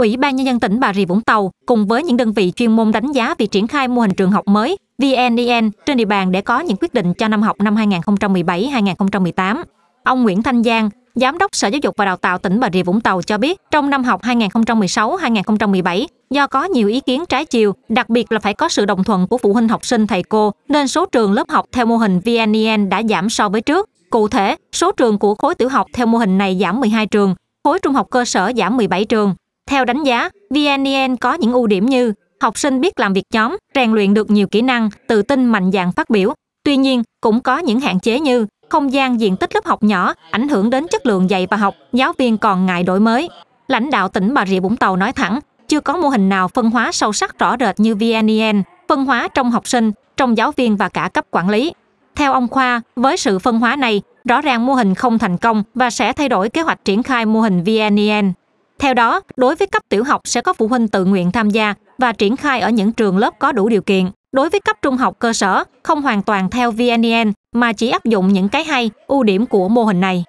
Ủy ban Nhân dân tỉnh Bà Rịa Vũng Tàu cùng với những đơn vị chuyên môn đánh giá việc triển khai mô hình trường học mới VNEN e trên địa bàn để có những quyết định cho năm học năm 2017-2018. Ông Nguyễn Thanh Giang, Giám đốc Sở Giáo dục và Đào tạo tỉnh Bà Rịa Vũng Tàu cho biết, trong năm học 2016-2017, do có nhiều ý kiến trái chiều, đặc biệt là phải có sự đồng thuận của phụ huynh học sinh thầy cô, nên số trường lớp học theo mô hình VNEN e đã giảm so với trước. Cụ thể, số trường của khối tiểu học theo mô hình này giảm 12 trường, khối trung học cơ sở giảm 17 trường, theo đánh giá, VNEN e có những ưu điểm như học sinh biết làm việc nhóm, rèn luyện được nhiều kỹ năng, tự tin mạnh dạn phát biểu. Tuy nhiên, cũng có những hạn chế như không gian diện tích lớp học nhỏ ảnh hưởng đến chất lượng dạy và học, giáo viên còn ngại đổi mới. Lãnh đạo tỉnh Bà Rịa Vũng Tàu nói thẳng, chưa có mô hình nào phân hóa sâu sắc rõ rệt như VNEN, e phân hóa trong học sinh, trong giáo viên và cả cấp quản lý. Theo ông Khoa, với sự phân hóa này, rõ ràng mô hình không thành công và sẽ thay đổi kế hoạch triển khai mô hình VNEN. E theo đó, đối với cấp tiểu học sẽ có phụ huynh tự nguyện tham gia và triển khai ở những trường lớp có đủ điều kiện. Đối với cấp trung học cơ sở, không hoàn toàn theo VNEN e mà chỉ áp dụng những cái hay, ưu điểm của mô hình này.